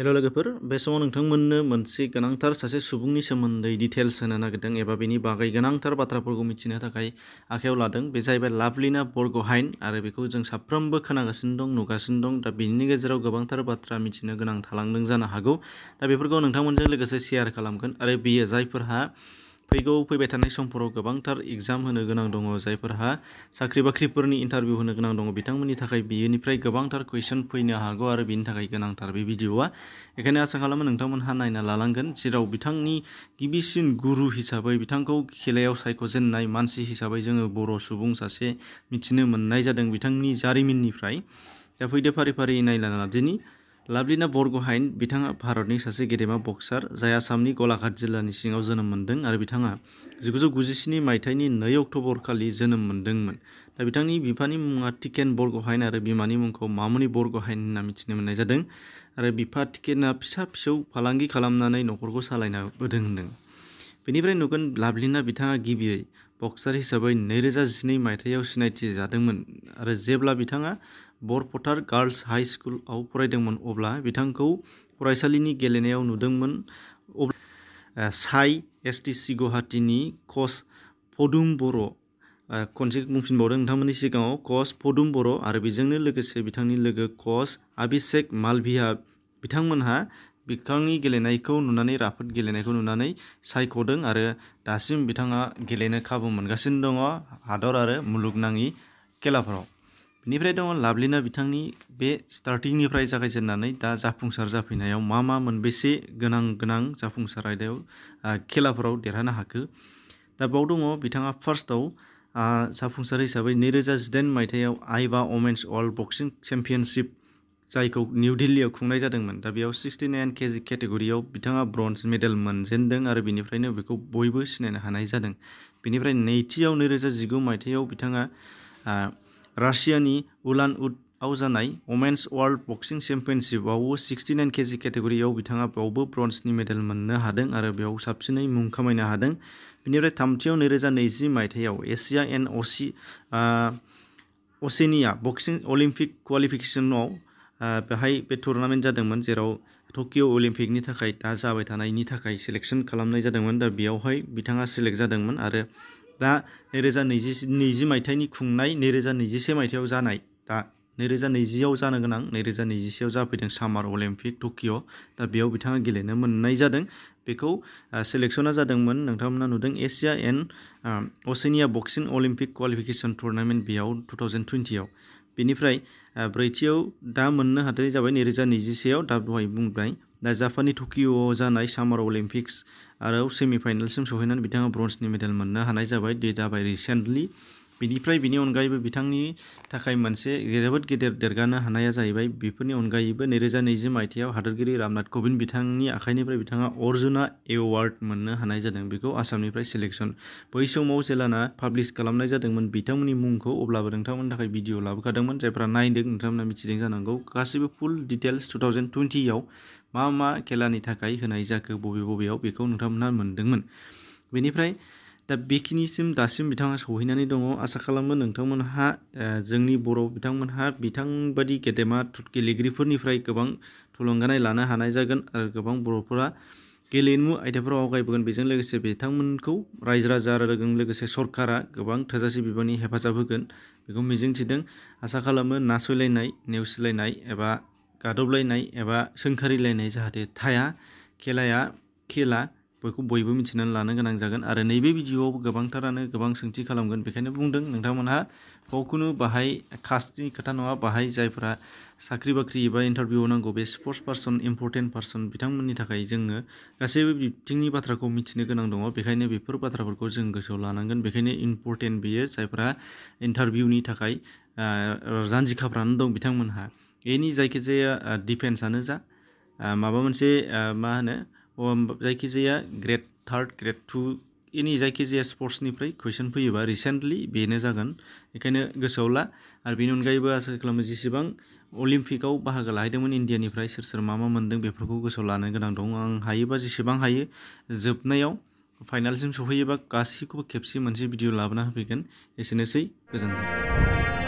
hello' लोगोफोर बे समाव नोंथांमोननो मोनसे गोनांथार सासे सुबुंनि सोमोन्दै डिटेल्स होनो नागिरदों एबा बेनि बागै गोनांथार बाथ्राफोरखौ मिथिनो थाखाय आखाइयाव लादों बे जाहैबाय लाभलिना बरगहाइन आरो बेखौ जों साफ्रोमबो खोनागासिनो दं नुगासिनो दं दा बेनि गेजेराव गोबांथार बाथ्रा मिथिनो गोनां थालांदों जानो हागौ दा बेफोरखौ नोंथांमोनजों लोगोसे सेयार खालामगोन आरो बियो जायफोरहा फैगौ फैबाय थानाय समफोराव गोबांथार एग्जाम होनो गोनां दङ जायफोरहा साख्रि बाख्रिफोरनि इन्टारभिउ होनो गोनां दङ बिथांमोननि थाखाय बेनिफ्राय गोबांथार कुइसन फैनो हागौ आरो बेनि थाखाय गोनांथार बे भिडिअआ बेखायनो आसा खालामो नोंथांमोनहा नायना लानांगोन जेराव बिथांनि गिबिसिन गुरु हिसाबै बिथांखौ खेलायाव सायख'जेननाय मानसि हिसाबै जोङो बर' सुबुं सासे मिथिनो मोननाय जादों बिथांनि जारिमिननिफ्राय दा फैदो फारि फारि नायना लादिनि लाभलिना बरगहाइन बिथाङा भारतनि सासे गेदेमा बक्सार जाय आसामनि गलाघाट जिल्लानि सिङाव जोनोम मोन्दों आरो बिथाङा जिगुजौ गुजिस्नि मायथाइनि नै अक्ट'बरखालि जोनोम मोन्दोंमोन दा बिथांनि बिफानि मुङा टिकेन बरगहाइन आरो बिमानि मुंखौ मामुनि बरगहाइन होनना मिथिनो मोननाय जादों आरो बिफा टिकेना फिसा फिसौ फालांगि खालामनानै न'खरखौ सालायना बोदों होन्दों बेनिफ्राय नुगोन लाभलिना बिथाङा गिबियै बक्सार हिसाबै नैरोजा जिस्नि मायथाइयाव सिनायथि जादोंमोन आरो जेब्ला बिथाङा बरपथार गार्ल्स हाई स्कुलाव फरायदोंमोन अब्ला बिथांखौ फरायसालिनि गेलेनायाव नुदोंमोन साइ एस टि सि गुवाहाटीनि कच पदुम बर' खनसे बुंफिनबावदों नोंथांमोननि सिगाङाव कच पदुम बर' आरो बेजोंनो लोगोसे बिथांनि लोगो कच अभिषेक मालभिया बिथांमोनहा बिथांनि गेलेनायखौ नुनानै राफोद गेलेनायखौ नुनानै सायख'दों आरो दासिम बिथाङा गेलेनो खाबु मोनगासिनो दङ हादर आरो मुलुगनाङि खेलाफोराव बेनिफ्राय दङ लाभलिना बिथांनि बे स्टार्टिंनिफ्राय जागायजेननानै दा जाफुंसार जाफैनायाव मा मा मोनबेसे गोनां गोनां जाफुंसार आयदायाव खेलाफोराव देरहानो हाखो दा बाव दङ बिथाङा फार्स्टआव जाफुंसार हिसाबै नैरोजा जिदाइन मायथाइयाव आइबा वमेन्स वर्ल्ड बक्सिं चेम्पियनशिप जायखौ निउ दिल्लीयाव खुंनाय जादोंमोन दा बेयाव सिक्सटि नाइन केजि केटेगरियाव बिथाङा ब्रन्ज मेडेल मोनजेनदों आरो बिनिफ्रायनो बेखौ बयबो सिनायनो हानाय जादों बेनिफ्राय नैथियाव नैरोजा जिगु मायथाइयाव बिथाङा रासियानि उलान उदआव जानाय व'मेन्स वर्ल्ड बक्सिं चेम्पियनशिपआवबो नाइन केजि केटेगरियाव बिथाङा बेयावबो ब्रन्जनि मेडेल मोननो हादों आरो बेयाव साबसिनै मुं खामायनो हादों बिनिफ्राय थामथियाव नैरोजा नैजि मायथाइयाव एसिया एन्ड असि असेनिया बक्सिं अलिम्पिक क्वालिफिकेसनाव बेहाय बे टुर्नामेन्ट जादोंमोन जेराव टकिअ' अलिम्पिकनि थाखाय दा जाबाय थानायनि थाखाय सेलेक्शन खालामनाय जादोंमोन दा बेयावहाय बिथाङा सेलेक्ट जादोंमोन आरो दा नैरोजा नैजि नैजि मायथाइनि खुंनाय नैरोजा नैजिसे मायथाइयाव जानाय दा नैरोजा नैजिआव जानो गोनां नैरोजा नैजिसेआव जाफैदों सामार अलिम्पिक टकिअ' दा बेयाव बिथाङा गेलेनो मोननाय जादों बेखौ सेलेक्सना जादोंमोन नोंथांमोना नुदों Asia and Oceania boxing Olympic qualification tournament बेयाव टु थावजेन्ड टुवेन्टिआव बेनिफ्राय ब्रैथियाव दा मोननो हादों जाबाय नैरोजा नैजिसेआव दा दहाय बुंबाय दा जापाननि टकिअ'आव जानाय सामार अलिम्पिक्स आरो सेमिफाइनालसिम सौहैनानै बिथाङा ब्रन्जनि मेडेल मोननो हानाय जाबाय बे जाबाय रिसेन्टलि बिनिफ्राय बिनि अनगायैबो बिथांनि थाखाय मोनसे जोबोद गेदेर देरगानो हानाया जाहैबाय बेफोरनि अनगायैबो नैरोजा नैजि मायथाइयाव हादोरगिरि रामनाथ कबिन्द बिथांनि आखाइनिफ्राय बिथाङा अर्जुना एवार्ड मोननो हानाय जादों बेखौ आसामनिफ्राय सिलेक्सन बै समाव जेलाना पाब्लिस खालामनाय जादोंमोन बिथांमोननि मुंखौ अब्लाबो नोंथांमोननि थाखाय भिडिअ लाबोखादोंमोन जायफ्रा नायदों नोंथांमोना मिथिदों जानांगौ गासैबो फुल डिटेल्स टु थावजेन्ड टुवेन्टियाव मा मा खेलानि थाखाय होनाय बबे बबेयाव बेखौ नोंथांमोनहा मोनदोंमोन बेनिफ्राय दा बेखिनिसिम दासिम बिथाङा सौहैनानै दङ आसा खालामो नोंथांमोनहा जोंनि बर' बिथांमोनहा बिथां गेदेमा गेलेगिरिफोरनिफ्राय गोबां थुलुंगानाय लानो हानाय जागोन आरो गोबां बर'फोरा गेलेमु आयदाफोराव आवगायबोगोन बेजों लोगोसे बिथांमोनखौ रायजो राजा आरो लोगोसे सरकारा गोबां थोजासे बिबांनि हेफाजाब होगोन बेखौ मिजिंथिदों आसा खालामो नासयलायनाय नेवसिलायनाय एबा गादबलायनाय एबा सोंखारिलायनाय जाहाथे थाया खेलाया खेला बेखौ बयबो मिथिनानै लानो गोनां जागोन आरो नैबे भिडिअआव गोबांथारानो गोबां सोंथि खालामगोन बेखायनो बुंदों नोंथांमोनहा गावखौनो बाहाय कास्टनि खोथा नङा बाहाय जायफोरा साख्रि बाख्रि एबा इन्टारभिउआव नांगौ बे स्पर्ट्स पार्सन इम्पर्टेन्ट पार्सन बिथांमोननि थाखाय जोङो गासैबो बिथिंनि बाथ्राखौ मिथिनो गोनां दङ बेखायनो बेफोर बाथ्राफोरखौ जों गोसोआव लानांगोन बेखायनो इम्पर्टेन्ट बेयो जायफोरा इन्टारभिउनि थाखाय जानजि दं बिथांमोनहा एनि जायखिजाया डिफेन्सआनो जा माबा मोनसे मा होनो जायखिजाया grade third grade two any जायखिजाया स्पर्ट्सनिफ्राय कुइसन फैयोबा रिसेन्टलि बेनो जागोन बेखायनो गोसोआव ला आरो बेनि अनगायैबो आसा खालामो जेसेबां अलिम्पिकआव बाहागो लाहैदोंमोन इन्डियानिफ्राय सोर सोर मा मा मोन्दों बेफोरखौ गोसोआव लानो गोनां दं आं हायोबा जेसेबां हायो जोबनायाव फाइनालसिम सौहैयोबा गासैखौबो खेबसे मोनसे भिडिअ लाबोना होफैगोन एसेनोसै गोजोन्थों